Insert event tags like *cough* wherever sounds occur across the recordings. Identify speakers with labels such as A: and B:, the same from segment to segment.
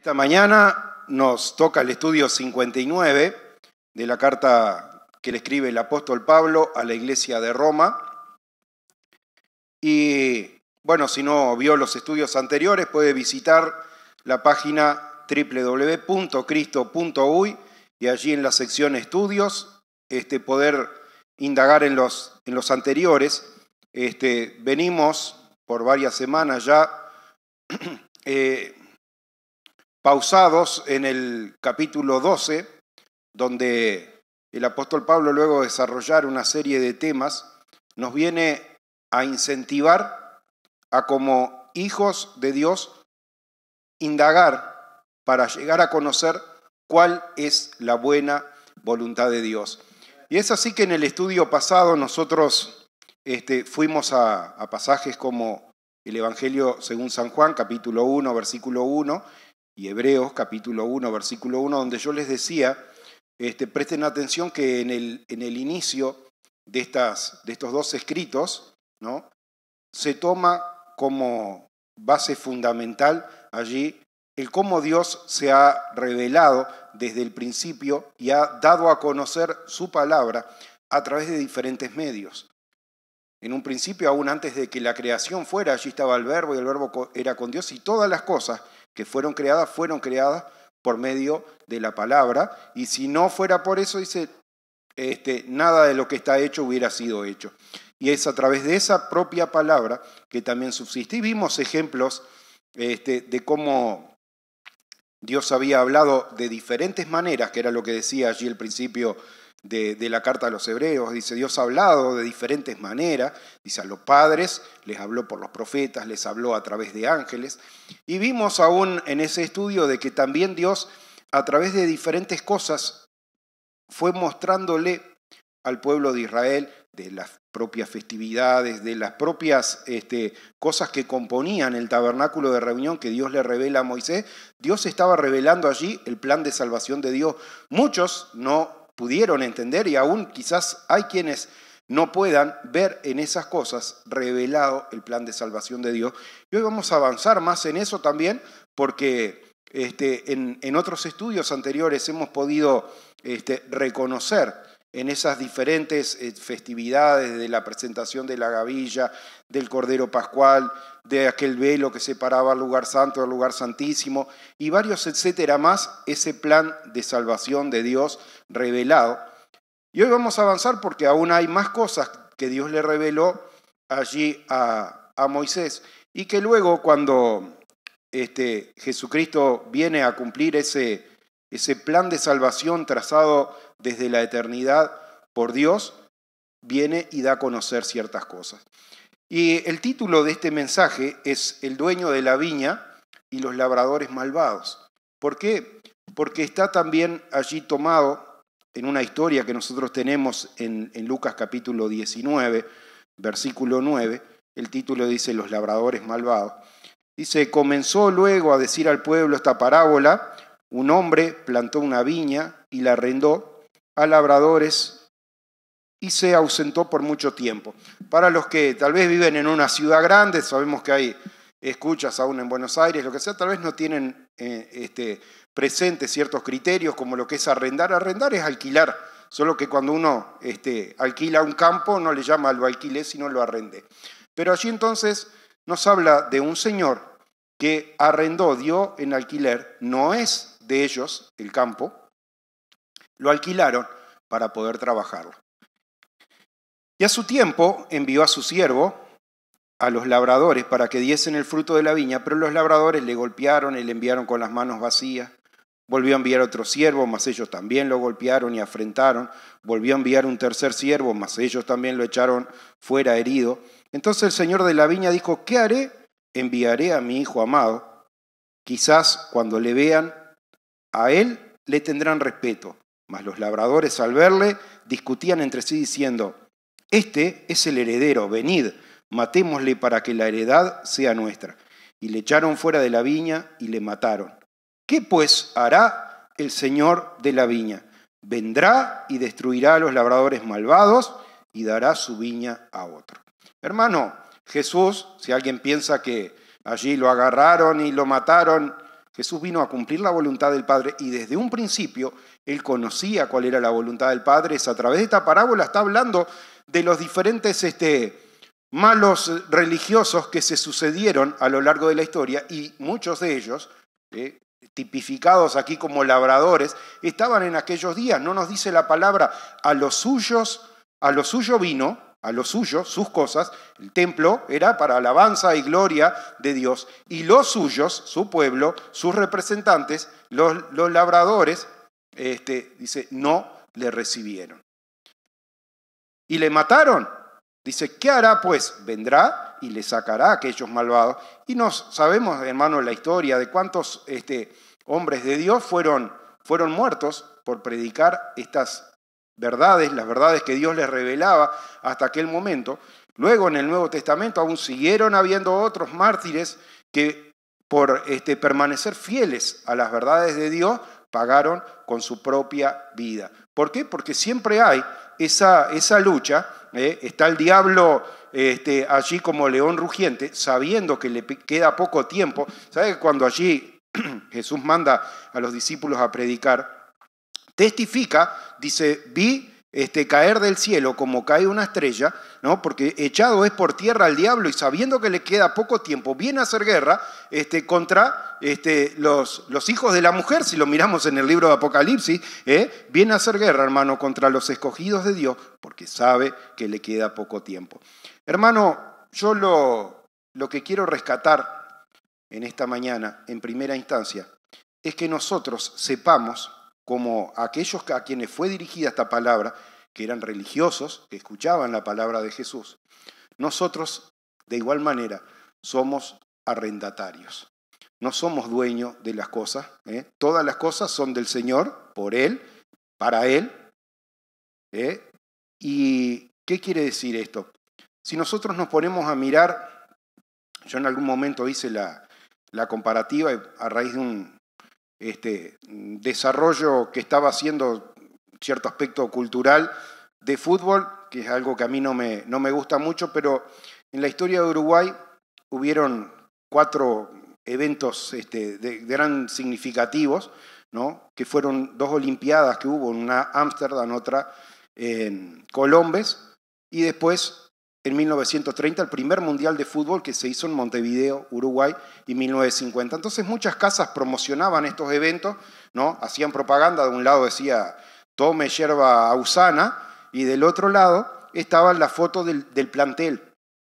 A: Esta mañana nos toca el estudio 59 de la carta que le escribe el apóstol Pablo a la iglesia de Roma. Y bueno, si no vio los estudios anteriores, puede visitar la página www.cristo.uy y allí en la sección estudios este, poder indagar en los, en los anteriores. Este, venimos por varias semanas ya *clears throat* eh, pausados en el capítulo 12, donde el apóstol Pablo, luego de desarrollar una serie de temas, nos viene a incentivar a como hijos de Dios indagar para llegar a conocer cuál es la buena voluntad de Dios. Y es así que en el estudio pasado nosotros este, fuimos a pasajes como el Evangelio según San Juan, capítulo 1, versículo 1, y Hebreos capítulo 1, versículo 1, donde yo les decía, este, presten atención que en el, en el inicio de, estas, de estos dos escritos, ¿no? se toma como base fundamental allí el cómo Dios se ha revelado desde el principio y ha dado a conocer su palabra a través de diferentes medios. En un principio, aún antes de que la creación fuera, allí estaba el verbo y el verbo era con Dios y todas las cosas que fueron creadas, fueron creadas por medio de la palabra. Y si no fuera por eso, dice, este, nada de lo que está hecho hubiera sido hecho. Y es a través de esa propia palabra que también subsiste. Y vimos ejemplos este, de cómo Dios había hablado de diferentes maneras, que era lo que decía allí al principio de, la carta a los hebreos. Dice, Dios ha hablado de diferentes maneras. Dice, a los padres les habló por los profetas, les habló a través de ángeles. Y vimos aún en ese estudio de que también Dios, a través de diferentes cosas, fue mostrándole al pueblo de Israel de las propias festividades, de las propias este, cosas que componían el tabernáculo de reunión que Dios le revela a Moisés, Dios estaba revelando allí el plan de salvación de Dios. Muchos no pudieron entender y aún quizás hay quienes no puedan ver en esas cosas revelado el plan de salvación de Dios. Y hoy vamos a avanzar más en eso también porque este, en, otros estudios anteriores hemos podido este, reconocer en esas diferentes eh, festividades de la presentación de la gavilla, del Cordero Pascual, de aquel velo que separaba el lugar santo del lugar santísimo y varios etcétera más, ese plan de salvación de Dios revelado. Y hoy vamos a avanzar porque aún hay más cosas que Dios le reveló allí a, Moisés y que luego cuando este, Jesucristo viene a cumplir ese, ese plan de salvación trazado desde la eternidad por Dios, viene y da a conocer ciertas cosas. Y el título de este mensaje es El dueño de la viña y los labradores malvados. ¿Por qué? Porque está también allí tomado en una historia que nosotros tenemos en, Lucas capítulo 19, versículo 9, el título dice Los labradores malvados. Dice, comenzó luego a decir al pueblo esta parábola, un hombre plantó una viña y la arrendó a labradores y se ausentó por mucho tiempo. Para los que tal vez viven en una ciudad grande, sabemos que hay escuchas aún en Buenos Aires, lo que sea, tal vez no tienen eh, este, presentes ciertos criterios como lo que es arrendar. Arrendar es alquilar, solo que cuando uno este, alquila un campo no le llama lo alquilé, sino lo arrende. Pero allí entonces nos habla de un señor que arrendó, dio en alquiler, no es de ellos el campo, lo alquilaron para poder trabajarlo. Y a su tiempo envió a su siervo, a los labradores, para que diesen el fruto de la viña, pero los labradores le golpearon y le enviaron con las manos vacías. Volvió a enviar otro siervo, mas ellos también lo golpearon y afrentaron. Volvió a enviar un tercer siervo, mas ellos también lo echaron fuera herido. Entonces el señor de la viña dijo, ¿qué haré? Enviaré a mi hijo amado. Quizás cuando le vean a él le tendrán respeto. Mas los labradores al verle discutían entre sí diciendo, Este es el heredero, venid, matémosle para que la heredad sea nuestra. Y le echaron fuera de la viña y le mataron. ¿Qué pues hará el Señor de la viña? Vendrá y destruirá a los labradores malvados y dará su viña a otro. Hermano, Jesús, si alguien piensa que allí lo agarraron y lo mataron Jesús vino a cumplir la voluntad del Padre y desde un principio él conocía cuál era la voluntad del Padre. Es a través de esta parábola está hablando de los diferentes este, malos religiosos que se sucedieron a lo largo de la historia y muchos de ellos, eh, tipificados aquí como labradores, estaban en aquellos días. No nos dice la palabra, a los suyos, a lo suyo vino, a los suyos, sus cosas, el templo era para alabanza y gloria de Dios, y los suyos, su pueblo, sus representantes, los, los labradores, este, dice, no le recibieron. Y le mataron. Dice, ¿qué hará pues? Vendrá y le sacará a aquellos malvados. Y nos sabemos, hermano la historia de cuántos este, hombres de Dios fueron, fueron muertos por predicar estas verdades, las verdades que Dios les revelaba hasta aquel momento. Luego en el Nuevo Testamento aún siguieron habiendo otros mártires que por este, permanecer fieles a las verdades de Dios pagaron con su propia vida. ¿Por qué? Porque siempre hay esa, esa lucha, ¿eh? está el diablo este, allí como león rugiente, sabiendo que le queda poco tiempo. ¿Sabe que cuando allí *clears throat* Jesús manda a los discípulos a predicar, testifica, dice, vi este, caer del cielo como cae una estrella, ¿no? porque echado es por tierra al diablo y sabiendo que le queda poco tiempo, viene a hacer guerra este, contra este, los, los, hijos de la mujer, si lo miramos en el libro de Apocalipsis, ¿eh? viene a hacer guerra, hermano, contra los escogidos de Dios, porque sabe que le queda poco tiempo. Hermano, yo lo, lo que quiero rescatar en esta mañana, en primera instancia, es que nosotros sepamos como aquellos a quienes fue dirigida esta palabra, que eran religiosos, que escuchaban la palabra de Jesús, nosotros de igual manera somos arrendatarios. No somos dueños de las cosas. ¿eh? Todas las cosas son del Señor, por Él, para Él. ¿eh? ¿Y qué quiere decir esto? Si nosotros nos ponemos a mirar, yo en algún momento hice la, la comparativa a raíz de un, este, desarrollo que estaba haciendo cierto aspecto cultural de fútbol, que es algo que a mí no me, gusta mucho, pero en la historia de Uruguay hubieron cuatro eventos este, de, gran significativos, ¿no? que fueron dos Olimpiadas que hubo, una en Ámsterdam, otra en Colombes, y después en 1930, el primer mundial de fútbol que se hizo en Montevideo, Uruguay, y 1950. Entonces muchas casas promocionaban estos eventos, ¿no? hacían propaganda, de un lado decía, tome yerba usana, y del otro lado estaba la foto del, del plantel.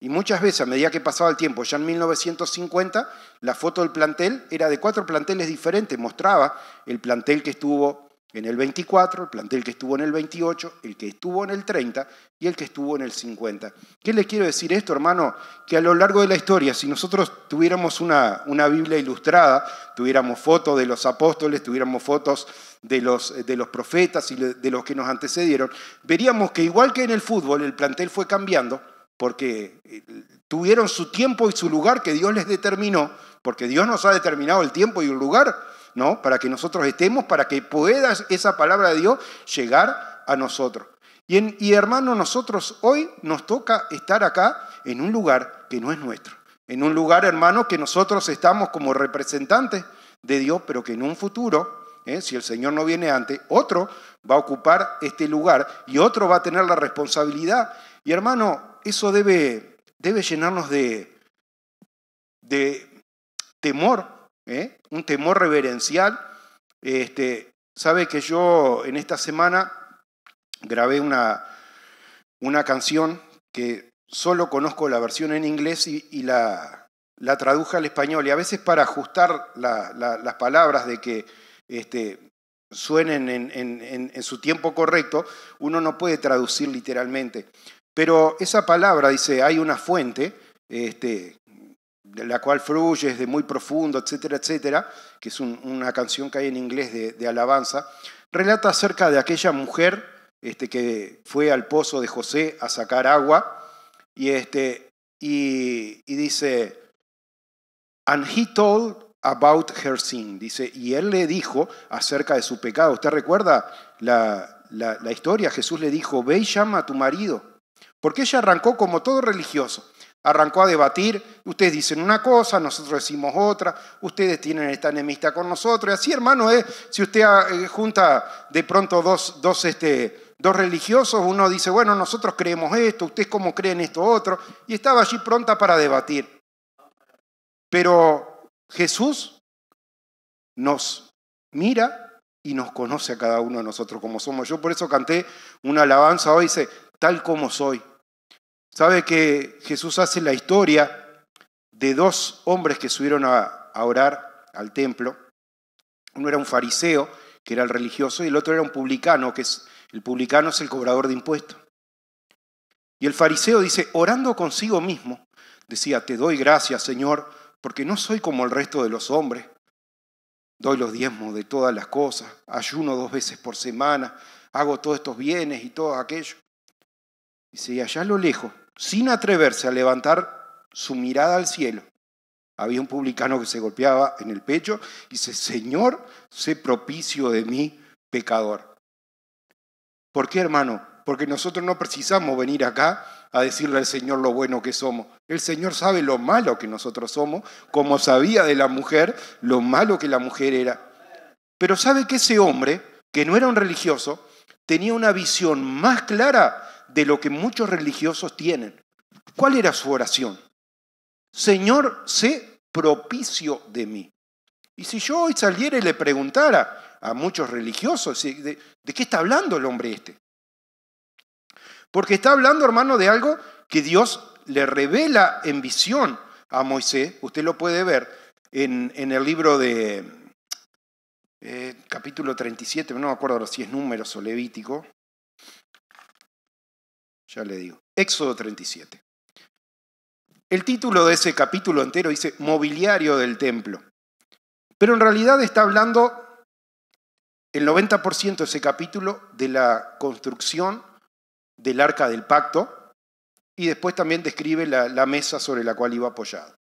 A: Y muchas veces, a medida que pasaba el tiempo, ya en 1950, la foto del plantel era de cuatro planteles diferentes, mostraba el plantel que estuvo en el 24, el plantel que estuvo en el 28, el que estuvo en el 30 y el que estuvo en el 50. ¿Qué les quiero decir esto, hermano? Que a lo largo de la historia, si nosotros tuviéramos una, una Biblia ilustrada, tuviéramos fotos de los apóstoles, tuviéramos fotos de los, de los profetas y de los que nos antecedieron, veríamos que igual que en el fútbol, el plantel fue cambiando porque eh, tuvieron su tiempo y su lugar que Dios les determinó, porque Dios nos ha determinado el tiempo y el lugar ¿no? Para que nosotros estemos, para que pueda esa palabra de Dios llegar a nosotros. Y, y hermano, nosotros hoy nos toca estar acá en un lugar que no es nuestro. En un lugar, hermano, que nosotros estamos como representantes de Dios, pero que en un futuro, ¿eh? si el Señor no viene antes, otro va a ocupar este lugar y otro va a tener la responsabilidad. Y hermano, eso debe, debe llenarnos de, de temor ¿eh? un temor reverencial. Este, Sabe que yo en esta semana grabé una, una canción que solo conozco la versión en inglés y, la, la, traduje al español. Y a veces para ajustar las palabras de que este, suenen en, su tiempo correcto, uno no puede traducir literalmente. Pero esa palabra dice, hay una fuente este, la cual fluye de muy profundo, etcétera, etcétera, que es una canción que hay en inglés de, alabanza, relata acerca de aquella mujer este, que fue al pozo de José a sacar agua y, este, y, dice, and he told about her sin, dice, y él le dijo acerca de su pecado. ¿Usted recuerda la, la historia? Jesús le dijo, ve y llama a tu marido, porque ella arrancó como todo religioso Arrancó a debatir, ustedes dicen una cosa, nosotros decimos otra, ustedes tienen esta enemistad con nosotros. Y así, hermano, es, ¿eh? si usted ah, eh, junta de pronto dos, este, dos religiosos, uno dice, bueno, nosotros creemos esto, ustedes cómo creen esto otro, y estaba allí pronta para debatir. Pero Jesús nos mira y nos conoce a cada uno de nosotros como somos. Yo por eso canté una alabanza hoy, dice, tal como soy, Sabe que Jesús hace la historia de dos hombres que subieron a, orar al templo. Uno era un fariseo, que era el religioso, y el otro era un publicano, que es el publicano es el cobrador de impuestos. Y el fariseo dice, orando consigo mismo, decía, te doy gracias, Señor, porque no soy como el resto de los hombres. Doy los diezmos de todas las cosas, ayuno dos veces por semana, hago todos estos bienes y todo aquello. Y y allá lo lejos sin atreverse a levantar su mirada al cielo. Había un publicano que se golpeaba en el pecho y dice, Señor, sé propicio de mí, pecador. ¿Por qué, hermano? Porque nosotros no precisamos venir acá a decirle al Señor lo bueno que somos. El Señor sabe lo malo que nosotros somos, como sabía de la mujer lo malo que la mujer era. Pero sabe que ese hombre, que no era un religioso, tenía una visión más clara de lo que muchos religiosos tienen. ¿Cuál era su oración? Señor, sé propicio de mí. Y si yo hoy saliera y le preguntara a muchos religiosos, ¿de, qué está hablando el hombre este? Porque está hablando, hermano, de algo que Dios le revela en visión a Moisés. Usted lo puede ver en, el libro de eh, capítulo 37, no me acuerdo si es números o levítico. Ya le digo. Éxodo 37. El título de ese capítulo entero dice mobiliario del templo. Pero en realidad está hablando el 90% de ese capítulo de la construcción del arca del pacto y después también describe la, la mesa sobre la cual iba apoyado.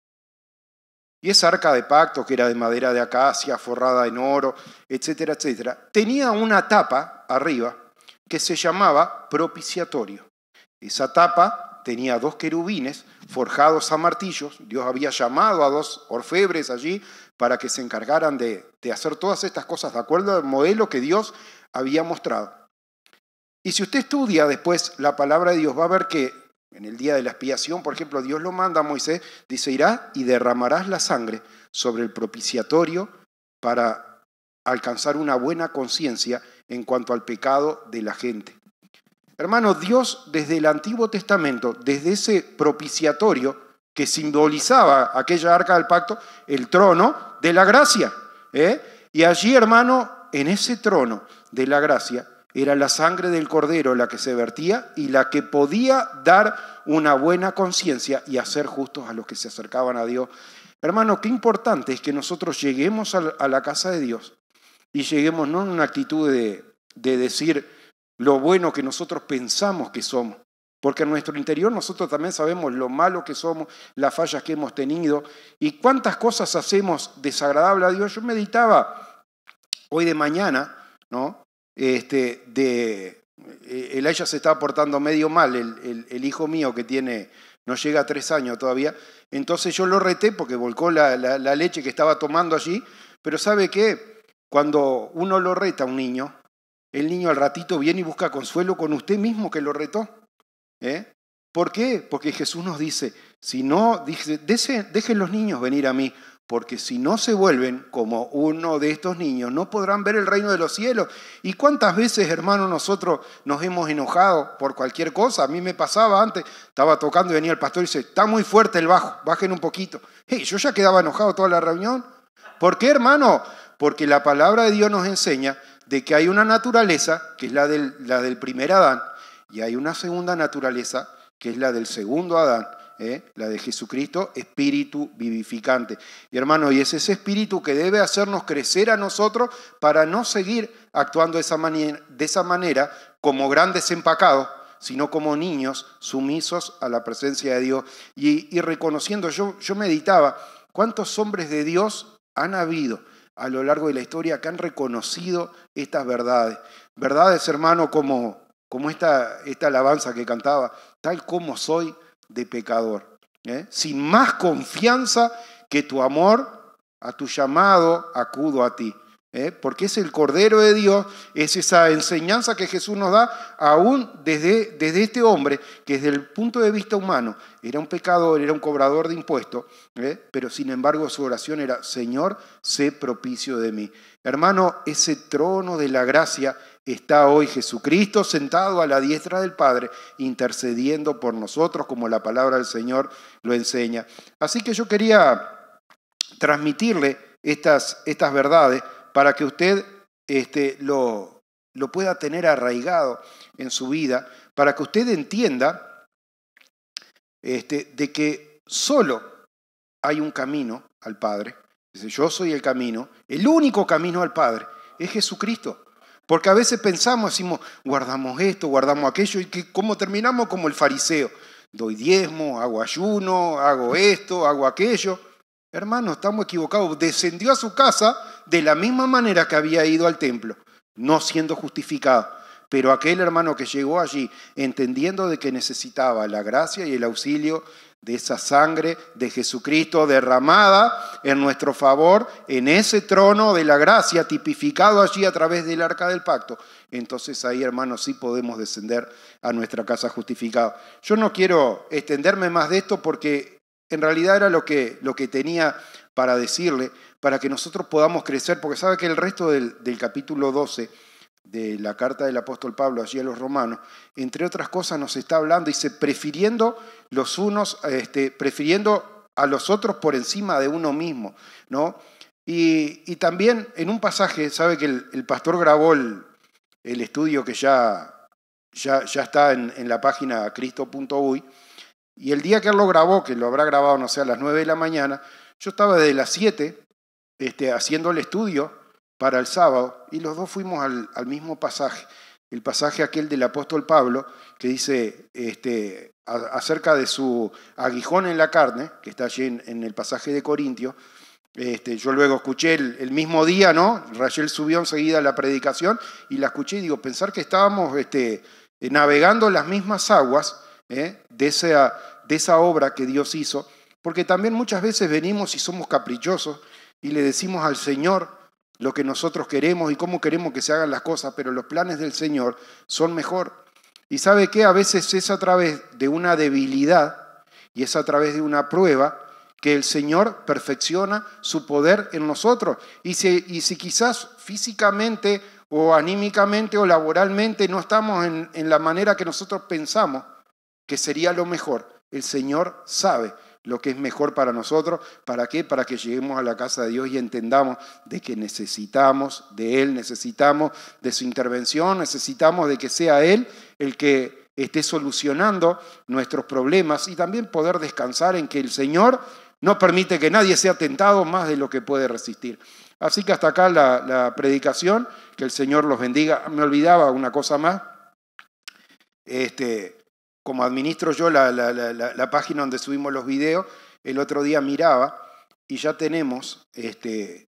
A: Y esa arca de pacto, que era de madera de acacia, forrada en oro, etcétera, etcétera, tenía una tapa arriba que se llamaba propiciatorio. Esa tapa tenía dos querubines forjados a martillos. Dios había llamado a dos orfebres allí para que se encargaran de, hacer todas estas cosas de acuerdo al modelo que Dios había mostrado. Y si usted estudia después la palabra de Dios, va a ver que en el día de la expiación, por ejemplo, Dios lo manda a Moisés, dice, irá y derramarás la sangre sobre el propiciatorio para alcanzar una buena conciencia en cuanto al pecado de la gente. Hermano, Dios desde el Antiguo Testamento, desde ese propiciatorio que simbolizaba aquella arca del pacto, el trono de la gracia. ¿eh? Y allí, hermano, en ese trono de la gracia era la sangre del cordero la que se vertía y la que podía dar una buena conciencia y hacer justos a los que se acercaban a Dios. Hermano, qué importante es que nosotros lleguemos a la casa de Dios y lleguemos no en una actitud de decir, lo bueno que nosotros pensamos que somos. Porque en nuestro interior nosotros también sabemos lo malo que somos, las fallas que hemos tenido y cuántas cosas hacemos desagradables a Dios. Yo meditaba hoy de mañana, ¿no? Este, de, el eh, ella se estaba portando medio mal, el, el, hijo mío que tiene, no llega a tres años todavía. Entonces yo lo reté porque volcó la, la leche que estaba tomando allí. Pero ¿sabe qué? Cuando uno lo reta a un niño, el niño al ratito viene y busca consuelo con usted mismo que lo retó. ¿Eh? ¿Por qué? Porque Jesús nos dice, si no, dice, dejen los niños venir a mí, porque si no se vuelven como uno de estos niños, no podrán ver el reino de los cielos. ¿Y cuántas veces, hermano, nosotros nos hemos enojado por cualquier cosa? A mí me pasaba antes, estaba tocando y venía el pastor y dice, está muy fuerte el bajo, bajen un poquito. Hey, yo ya quedaba enojado toda la reunión. ¿Por qué, hermano? Porque la palabra de Dios nos enseña de que hay una naturaleza, que es la del, la del primer Adán, y hay una segunda naturaleza, que es la del segundo Adán, ¿eh? la de Jesucristo, espíritu vivificante. Y hermano, y es ese espíritu que debe hacernos crecer a nosotros para no seguir actuando de esa, manera, de esa manera como grandes empacados, sino como niños sumisos a la presencia de Dios. Y, reconociendo, yo, yo meditaba, ¿cuántos hombres de Dios han habido? a lo largo de la historia que han reconocido estas verdades. Verdades, hermano, como, como esta, esta alabanza que cantaba, tal como soy de pecador. ¿eh? Sin más confianza que tu amor, a tu llamado acudo a ti. ¿eh? porque es el Cordero de Dios, es esa enseñanza que Jesús nos da, aún desde, desde este hombre, que desde el punto de vista humano era un pecador, era un cobrador de impuestos, ¿eh? pero sin embargo su oración era, Señor, sé propicio de mí. Hermano, ese trono de la gracia está hoy Jesucristo sentado a la diestra del Padre, intercediendo por nosotros, como la palabra del Señor lo enseña. Así que yo quería transmitirle estas, estas verdades para que usted este, lo, lo pueda tener arraigado en su vida, para que usted entienda este, de que solo hay un camino al Padre. Dice, yo soy el camino, el único camino al Padre es Jesucristo. Porque a veces pensamos, decimos, guardamos esto, guardamos aquello, y que, ¿cómo terminamos? Como el fariseo. Doy diezmo, hago ayuno, hago esto, hago aquello. Hermano, estamos equivocados. Descendió a su casa de la misma manera que había ido al templo, no siendo justificado. Pero aquel hermano que llegó allí, entendiendo de que necesitaba la gracia y el auxilio de esa sangre de Jesucristo derramada en nuestro favor, en ese trono de la gracia tipificado allí a través del arca del pacto. Entonces ahí, hermano, sí podemos descender a nuestra casa justificada. Yo no quiero extenderme más de esto porque en realidad era lo que, lo que tenía para decirle, para que nosotros podamos crecer, porque sabe que el resto del, capítulo 12 de la carta del apóstol Pablo allí a los romanos, entre otras cosas nos está hablando, dice, prefiriendo los unos, este, prefiriendo a los otros por encima de uno mismo, ¿no? Y, también en un pasaje, sabe que el, pastor grabó el, estudio que ya, ya, ya está en, en la página cristo.uy, y el día que él lo grabó, que lo habrá grabado, no sé, a las 9 de la mañana, yo estaba desde las 7 este, haciendo el estudio para el sábado y los dos fuimos al, mismo pasaje, el pasaje aquel del apóstol Pablo, que dice este, acerca de su aguijón en la carne, que está allí en, el pasaje de Corintio. Este, yo luego escuché el, mismo día, ¿no? Rachel subió enseguida a la predicación y la escuché y digo, pensar que estábamos este, navegando las mismas aguas ¿eh? de, esa, de esa obra que Dios hizo, porque también muchas veces venimos y somos caprichosos y le decimos al Señor lo que nosotros queremos y cómo queremos que se hagan las cosas, pero los planes del Señor son mejor. Y sabe que a veces es a través de una debilidad y es a través de una prueba que el Señor perfecciona su poder en nosotros. Y si, y si quizás físicamente o anímicamente o laboralmente no estamos en, en la manera que nosotros pensamos que sería lo mejor, el Señor sabe lo que es mejor para nosotros. ¿Para qué? Para que lleguemos a la casa de Dios y entendamos de que necesitamos de Él, necesitamos de su intervención, necesitamos de que sea Él el que esté solucionando nuestros problemas y también poder descansar en que el Señor no permite que nadie sea tentado más de lo que puede resistir. Así que hasta acá la, predicación, que el Señor los bendiga. Me olvidaba una cosa más. Este, como administro yo la, página donde subimos los videos, el otro día miraba y ya tenemos este,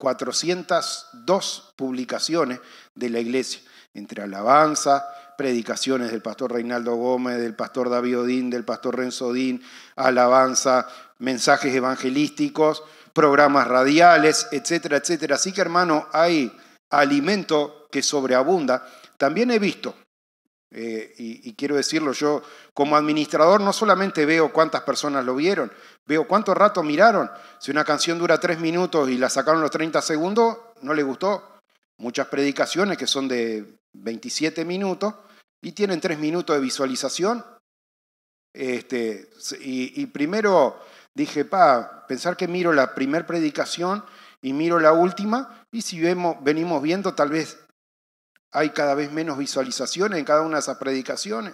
A: 402 publicaciones de la iglesia, entre alabanza, predicaciones del pastor Reinaldo Gómez, del pastor David Odín, del pastor Renzo Odín, alabanza, mensajes evangelísticos, programas radiales, etcétera, etcétera. Así que hermano, hay alimento que sobreabunda. También he visto eh, y, quiero decirlo, yo como administrador no solamente veo cuántas personas lo vieron, veo cuánto rato miraron. Si una canción dura tres minutos y la sacaron los 30 segundos, no le gustó. Muchas predicaciones que son de 27 minutos y tienen tres minutos de visualización. Este, y, primero dije, pa, pensar que miro la primera predicación y miro la última, y si vemos, venimos viendo, tal vez hay cada vez menos visualizaciones en cada una de esas predicaciones.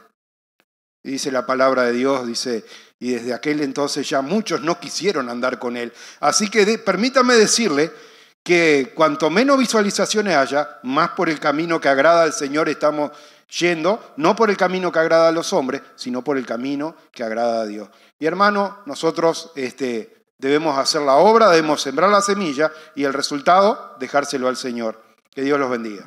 A: dice la palabra de Dios, dice, y desde aquel entonces ya muchos no quisieron andar con él. Así que permítame decirle que cuanto menos visualizaciones haya, más por el camino que agrada al Señor estamos yendo, no por el camino que agrada a los hombres, sino por el camino que agrada a Dios. Y hermano, nosotros este, debemos hacer la obra, debemos sembrar la semilla y el resultado dejárselo al Señor. Que Dios los bendiga.